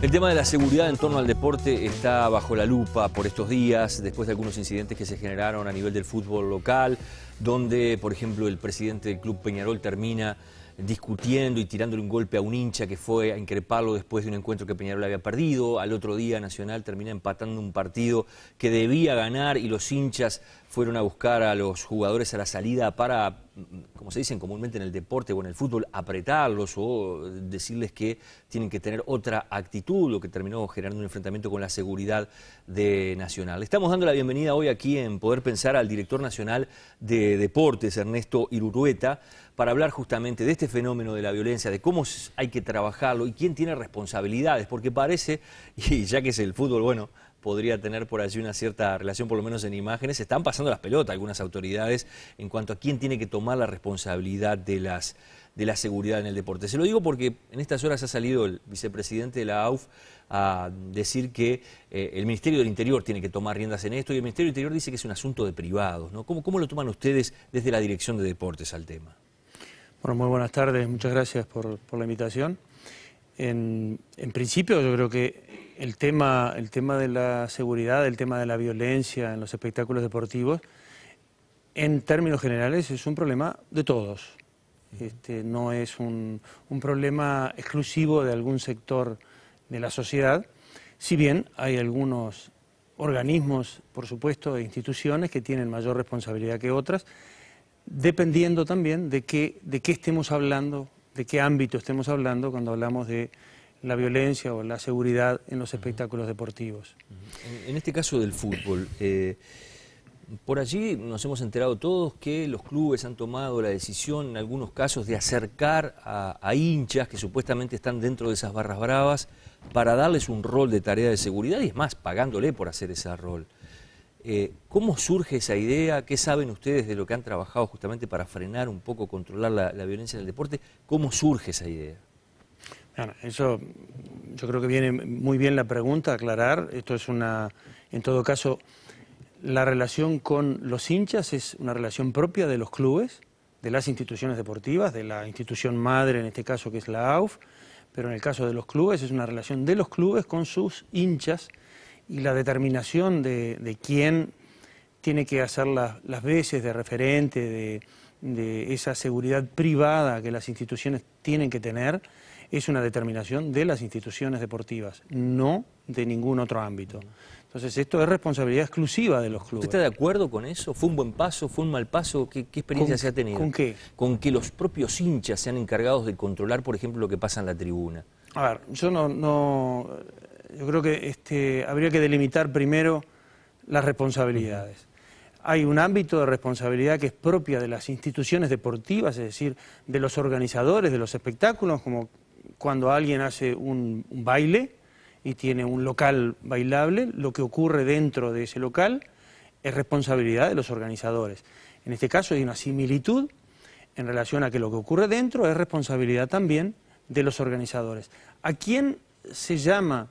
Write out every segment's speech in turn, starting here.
El tema de la seguridad en torno al deporte está bajo la lupa por estos días, después de algunos incidentes que se generaron a nivel del fútbol local, donde, por ejemplo, el presidente del club Peñarol termina discutiendo y tirándole un golpe a un hincha que fue a increparlo después de un encuentro que Peñarol había perdido. Al otro día Nacional termina empatando un partido que debía ganar y los hinchas fueron a buscar a los jugadores a la salida para como se dicen comúnmente en el deporte o en el fútbol, apretarlos o decirles que tienen que tener otra actitud, lo que terminó generando un enfrentamiento con la seguridad de Nacional. estamos dando la bienvenida hoy aquí en Poder Pensar al director nacional de deportes, Ernesto Irurueta, para hablar justamente de este fenómeno de la violencia, de cómo hay que trabajarlo y quién tiene responsabilidades, porque parece, y ya que es el fútbol, bueno, podría tener por allí una cierta relación, por lo menos en imágenes. Están pasando las pelotas algunas autoridades en cuanto a quién tiene que tomar la responsabilidad de, las, de la seguridad en el deporte. Se lo digo porque en estas horas ha salido el vicepresidente de la AUF a decir que eh, el Ministerio del Interior tiene que tomar riendas en esto y el Ministerio del Interior dice que es un asunto de privados. ¿no? ¿Cómo, lo toman ustedes desde la Dirección de Deportes al tema? Bueno, muy buenas tardes. Muchas gracias por la invitación. En, principio, yo creo que el tema, de la seguridad, el tema de la violencia en los espectáculos deportivos, en términos generales, es un problema de todos. Este, no es un, problema exclusivo de algún sector de la sociedad, si bien hay algunos organismos, por supuesto, e instituciones que tienen mayor responsabilidad que otras, dependiendo también de qué, de qué estemos hablando de qué ámbito estemos hablando cuando hablamos de la violencia o la seguridad en los espectáculos deportivos. En, este caso del fútbol, eh, por allí nos hemos enterado todos que los clubes han tomado la decisión en algunos casos de acercar a, hinchas que supuestamente están dentro de esas barras bravas para darles un rol de tarea de seguridad y es más, pagándole por hacer ese rol. Eh, ¿Cómo surge esa idea? ¿Qué saben ustedes de lo que han trabajado justamente para frenar un poco, controlar la, la violencia en el deporte? ¿Cómo surge esa idea? Bueno, eso yo creo que viene muy bien la pregunta, aclarar. Esto es una, en todo caso, la relación con los hinchas es una relación propia de los clubes, de las instituciones deportivas, de la institución madre en este caso que es la AUF, pero en el caso de los clubes es una relación de los clubes con sus hinchas y la determinación de, quién tiene que hacer las veces de referente, de, esa seguridad privada que las instituciones tienen que tener, es una determinación de las instituciones deportivas, no de ningún otro ámbito. Entonces esto es responsabilidad exclusiva de los clubes. ¿Usted está de acuerdo con eso? ¿Fue un buen paso? ¿Fue un mal paso? ¿Qué, qué experiencia se ha tenido? ¿Con qué? Con que los propios hinchas sean encargados de controlar, por ejemplo, lo que pasa en la tribuna. A ver, yo no, no yo creo que este, habría que delimitar primero las responsabilidades. Hay un ámbito de responsabilidad que es propia de las instituciones deportivas, es decir, de los organizadores de los espectáculos, como cuando alguien hace un baile y tiene un local bailable, lo que ocurre dentro de ese local es responsabilidad de los organizadores. En este caso hay una similitud en relación a que lo que ocurre dentro es responsabilidad también de los organizadores. ¿A quién se llama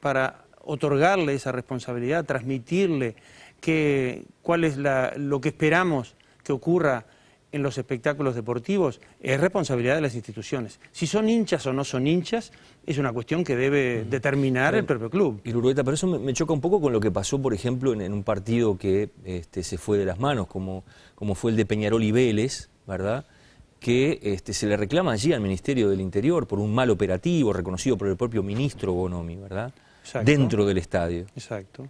para otorgarle esa responsabilidad, transmitirle que, cuál es lo que esperamos que ocurra en los espectáculos deportivos es responsabilidad de las instituciones. Si son hinchas o no son hinchas, es una cuestión que debe determinar el propio club. Y pero eso me, choca un poco con lo que pasó, por ejemplo, en, un partido que este, se fue de las manos, como, fue el de Peñarol y Vélez, ¿verdad? que este, se le reclama allí al Ministerio del Interior por un mal operativo reconocido por el propio ministro Bonomi, ¿verdad? dentro del estadio. Exacto.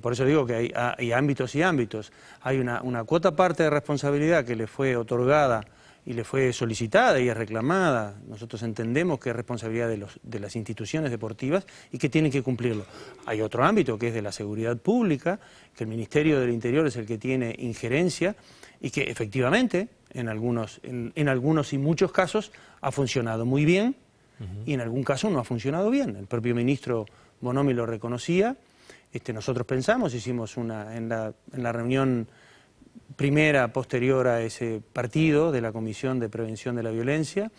Por eso digo que hay, ah, ámbitos y ámbitos. Hay una, cuota parte de responsabilidad que le fue otorgada y le fue solicitada y es reclamada. Nosotros entendemos que es responsabilidad de, las instituciones deportivas y que tienen que cumplirlo. Hay otro ámbito que es de la seguridad pública, que el Ministerio del Interior es el que tiene injerencia y que efectivamente en algunos, en algunos y muchos casos ha funcionado muy bien y en algún caso no ha funcionado bien. El propio ministro Bonomi lo reconocía. Este, nosotros pensamos, hicimos una en la, reunión primera posterior a ese partido de la Comisión de Prevención de la Violencia,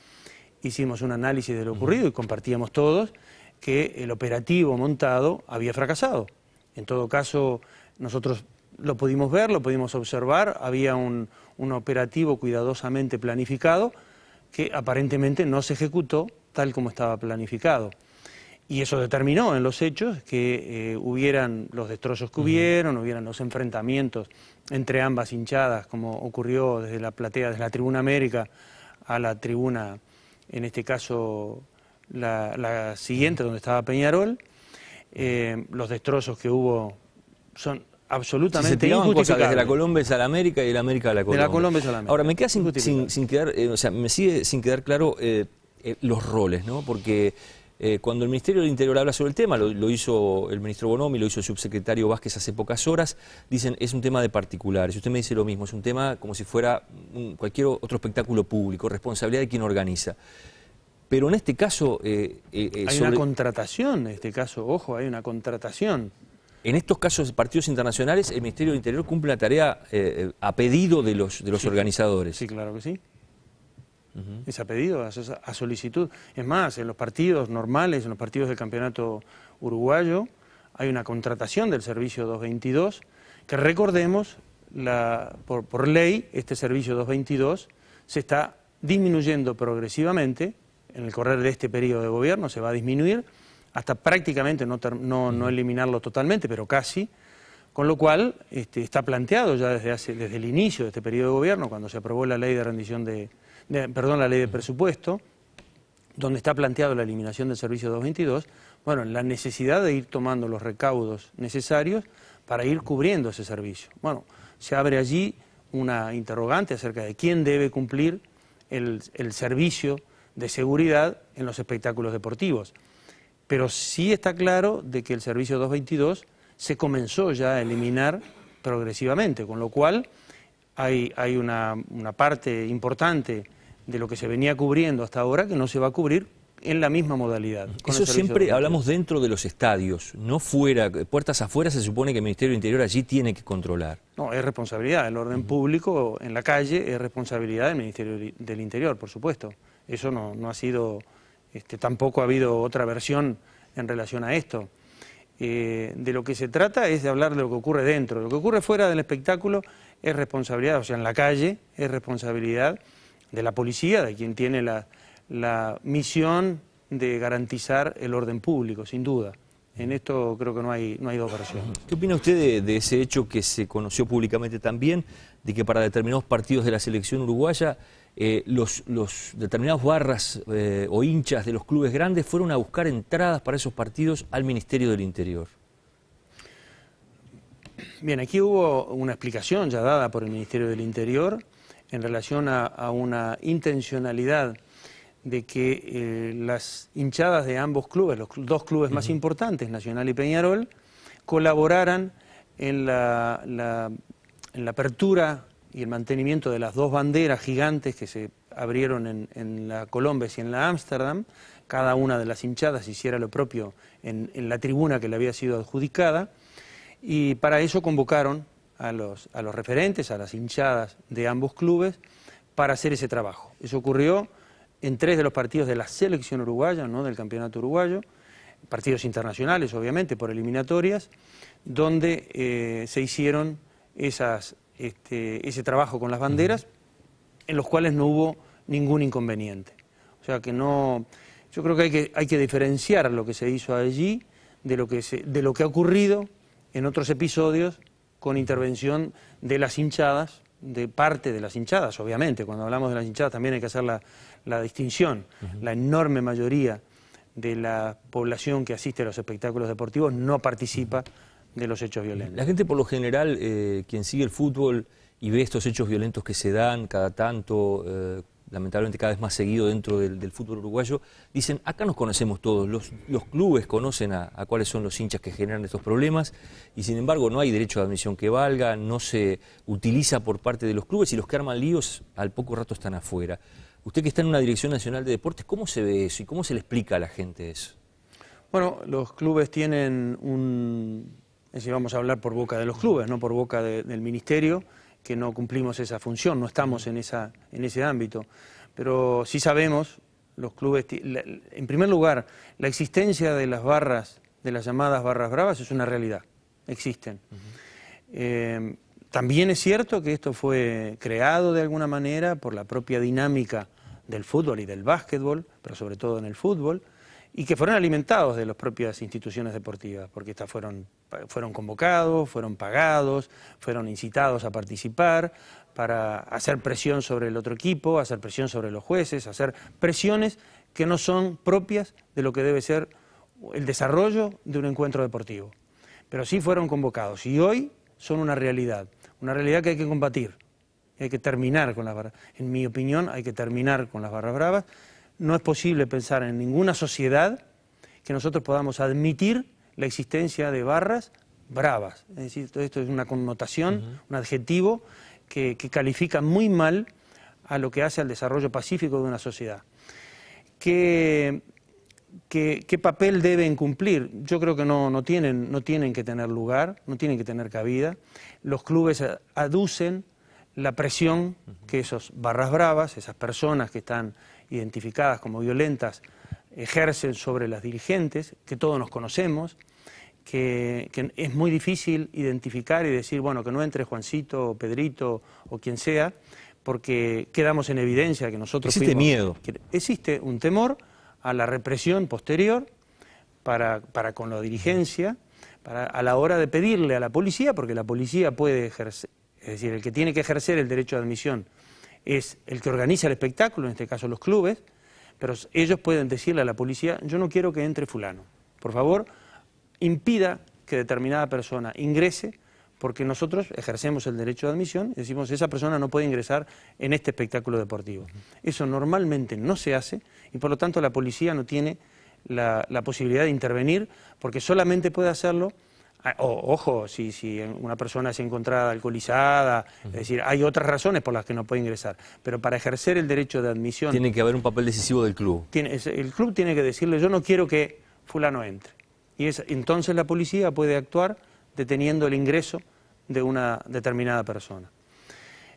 hicimos un análisis de lo ocurrido y compartíamos todos que el operativo montado había fracasado. En todo caso, nosotros lo pudimos ver, lo pudimos observar, había un operativo cuidadosamente planificado que aparentemente no se ejecutó tal como estaba planificado. Y eso determinó en los hechos que eh, hubieran los destrozos que hubieron, hubieran los enfrentamientos entre ambas hinchadas, como ocurrió desde la platea, desde la Tribuna América a la tribuna, en este caso la, siguiente, donde estaba Peñarol. Eh, los destrozos que hubo son absolutamente si se desde la Colombia a la América y de la América a la Colombia. De la Colombia a la América. Ahora, me queda sin, sin, quedar, eh, o sea, me sigue sin quedar claro eh, los roles, ¿no? Porque eh, cuando el Ministerio del Interior habla sobre el tema, lo, hizo el ministro Bonomi, lo hizo el subsecretario Vázquez hace pocas horas, dicen es un tema de particulares. Usted me dice lo mismo, es un tema como si fuera un, cualquier otro espectáculo público, responsabilidad de quien organiza. Pero en este caso... Eh, hay una contratación, en este caso, ojo, hay una contratación. En estos casos de partidos internacionales, el Ministerio del Interior cumple la tarea a pedido de los, organizadores. Sí, claro que sí. Esa pedido, a, solicitud. Es más, en los partidos normales, en los partidos del campeonato uruguayo, hay una contratación del servicio 222, que recordemos, por, ley, este servicio 222 se está disminuyendo progresivamente, en el correr de este periodo de gobierno se va a disminuir, hasta prácticamente no, eliminarlo totalmente, pero casi, con lo cual este, está planteado ya desde, desde el inicio de este periodo de gobierno, cuando se aprobó la ley de rendición de, perdón, la ley de presupuesto, donde está planteado la eliminación del servicio 222, bueno, la necesidad de ir tomando los recaudos necesarios para ir cubriendo ese servicio. Bueno, se abre allí una interrogante acerca de quién debe cumplir el, servicio de seguridad en los espectáculos deportivos. Pero sí está claro de que el servicio 222 se comenzó ya a eliminar progresivamente, con lo cual hay, una, parte importante de lo que se venía cubriendo hasta ahora que no se va a cubrir en la misma modalidad. Eso siempre hablamos dentro de los estadios, no fuera, puertas afuera se supone que el Ministerio del Interior allí tiene que controlar. No, es responsabilidad, el orden público en la calle es responsabilidad del Ministerio del Interior, por supuesto. Eso no, ha sido, este, tampoco ha habido otra versión en relación a esto. Eh, de lo que se trata es de hablar de lo que ocurre dentro, lo que ocurre fuera del espectáculo es responsabilidad, o sea, en la calle es responsabilidad de la policía, de quien tiene la, misión de garantizar el orden público, sin duda. En esto creo que no hay, no hay dos versiones. ¿Qué opina usted de, ese hecho que se conoció públicamente también, de que para determinados partidos de la selección uruguaya, eh, los, los, determinados barras eh, o hinchas de los clubes grandes fueron a buscar entradas para esos partidos al Ministerio del Interior? Bien, aquí hubo una explicación ya dada por el Ministerio del Interior en relación a, una intencionalidad de que eh, las hinchadas de ambos clubes, los dos clubes más importantes, Nacional y Peñarol, colaboraran en la, en la, apertura y el mantenimiento de las dos banderas gigantes que se abrieron en, la Colombes y en la Ámsterdam. Cada una de las hinchadas hiciera lo propio en la tribuna que le había sido adjudicada y para eso convocaron a los, referentes, a las hinchadas de ambos clubes, para hacer ese trabajo. Eso ocurrió en tres de los partidos de la selección uruguaya, del campeonato uruguayo, partidos internacionales, obviamente, por eliminatorias, donde eh, se hicieron este, ese trabajo con las banderas, en los cuales no hubo ningún inconveniente. O sea que no, yo creo que hay que, diferenciar lo que se hizo allí de lo que ha ocurrido en otros episodios con intervención de las hinchadas, de parte de las hinchadas, obviamente, cuando hablamos de las hinchadas también hay que hacer la, distinción, la enorme mayoría de la población que asiste a los espectáculos deportivos no participa de los hechos violentos. La gente por lo general, eh, quien sigue el fútbol y ve estos hechos violentos que se dan cada tanto, eh, lamentablemente cada vez más seguido dentro del, fútbol uruguayo, dicen, acá nos conocemos todos, los, clubes conocen a, cuáles son los hinchas que generan estos problemas y sin embargo no hay derecho de admisión que valga, no se utiliza por parte de los clubes y los que arman líos al poco rato están afuera. Usted que está en una Dirección Nacional de Deportes, ¿cómo se ve eso y cómo se le explica a la gente eso? Bueno, los clubes tienen un... Es decir, vamos a hablar por boca de los clubes, no por boca del ministerio que no cumplimos esa función, no estamos en, esa, en ese ámbito. Pero sí sabemos, los clubes, en primer lugar, la existencia de las barras, de las llamadas barras bravas, es una realidad, existen. Eh, también es cierto que esto fue creado de alguna manera por la propia dinámica del fútbol y del básquetbol, pero sobre todo en el fútbol, y que fueron alimentados de las propias instituciones deportivas, porque estas fueron, fueron convocados, fueron pagados, fueron incitados a participar para hacer presión sobre el otro equipo, hacer presión sobre los jueces, hacer presiones que no son propias de lo que debe ser el desarrollo de un encuentro deportivo. Pero sí fueron convocados y hoy son una realidad, una realidad que hay que combatir, hay que terminar con las barras. En mi opinión, hay que terminar con las barras bravas no es posible pensar en ninguna sociedad que nosotros podamos admitir la existencia de barras bravas. Es decir, todo esto es una connotación, un adjetivo que, califica muy mal a lo que hace al desarrollo pacífico de una sociedad. ¿Qué, papel deben cumplir? Yo creo que no, tienen, no tienen que tener lugar, no tienen que tener cabida. Los clubes aducen la presión que esas barras bravas, esas personas que están identificadas como violentas ejercen sobre las dirigentes, que todos nos conocemos, que, es muy difícil identificar y decir, bueno, que no entre Juancito o Pedrito o quien sea, porque quedamos en evidencia que nosotros... Existe miedo. existe un temor a la represión posterior para, con la dirigencia, a la hora de pedirle a la policía, porque la policía puede ejercer, es decir, el que tiene que ejercer el derecho de admisión es el que organiza el espectáculo, en este caso los clubes, pero ellos pueden decirle a la policía, yo no quiero que entre fulano, por favor, impida que determinada persona ingrese, porque nosotros ejercemos el derecho de admisión y decimos, esa persona no puede ingresar en este espectáculo deportivo. Eso normalmente no se hace y por lo tanto la policía no tiene la, la posibilidad de intervenir, porque solamente puede hacerlo Ah, ojo, si, una persona se encontrada alcoholizada, es decir, hay otras razones por las que no puede ingresar, pero para ejercer el derecho de admisión... Tiene que haber un papel decisivo del club. el club tiene que decirle, yo no quiero que fulano entre. Y entonces la policía puede actuar deteniendo el ingreso de una determinada persona.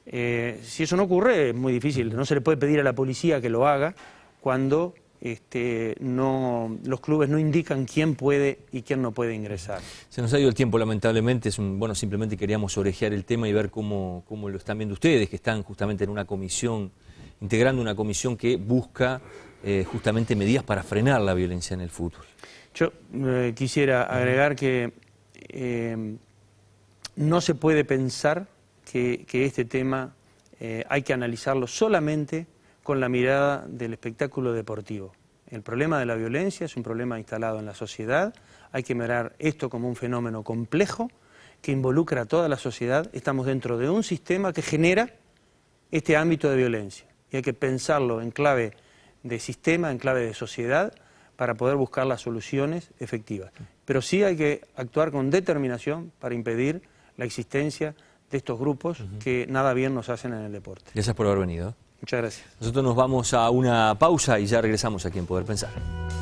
Eh, si eso no ocurre, es muy difícil, no se le puede pedir a la policía que lo haga cuando este, los clubes no indican quién puede y quién no puede ingresar. Se nos ha ido el tiempo, lamentablemente. Es bueno, simplemente queríamos orejear el tema y ver cómo, lo están viendo ustedes, que están justamente en una comisión, integrando una comisión que busca eh, justamente medidas para frenar la violencia en el fútbol. Yo eh, quisiera agregar que em, no se puede pensar que este tema eh, hay que analizarlo solamente con la mirada del espectáculo deportivo. El problema de la violencia es un problema instalado en la sociedad, hay que mirar esto como un fenómeno complejo que involucra a toda la sociedad, estamos dentro de un sistema que genera este ámbito de violencia y hay que pensarlo en clave de sistema, en clave de sociedad, para poder buscar las soluciones efectivas. Pero sí hay que actuar con determinación para impedir la existencia de estos grupos que nada bien nos hacen en el deporte. Gracias por haber venido. Muchas gracias. Nosotros nos vamos a una pausa y ya regresamos aquí en Poder Pensar.